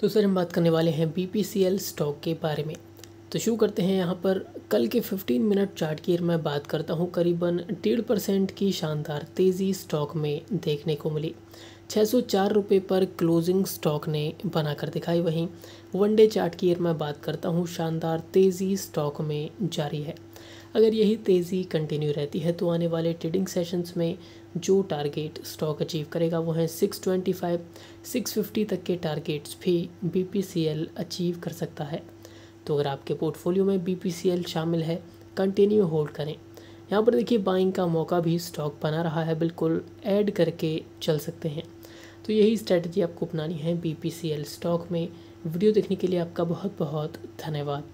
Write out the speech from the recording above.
तो सर हम बात करने वाले हैं बी स्टॉक के बारे में तो शुरू करते हैं यहाँ पर कल के 15 मिनट चार्ट की मैं बात करता हूँ करीबन डेढ़ परसेंट की शानदार तेज़ी स्टॉक में देखने को मिली छः सौ चार रुपये पर क्लोजिंग स्टॉक ने बनाकर दिखाई वहीं वनडे चार्ट की मैं बात करता हूँ शानदार तेज़ी स्टॉक में जारी है अगर यही तेज़ी कंटिन्यू रहती है तो आने वाले ट्रेडिंग सेशंस में जो टारगेट स्टॉक अचीव करेगा वो है सिक्स फिफ्टी तक के टारगेट्स भी बी अचीव कर सकता है तो अगर आपके पोर्टफोलियो में बी शामिल है कंटिन्यू होल्ड करें यहाँ पर देखिए बाइंग का मौका भी स्टॉक बना रहा है बिल्कुल ऐड करके चल सकते हैं तो यही स्ट्रैटेजी आपको अपनानी है बी स्टॉक में वीडियो देखने के लिए आपका बहुत बहुत धन्यवाद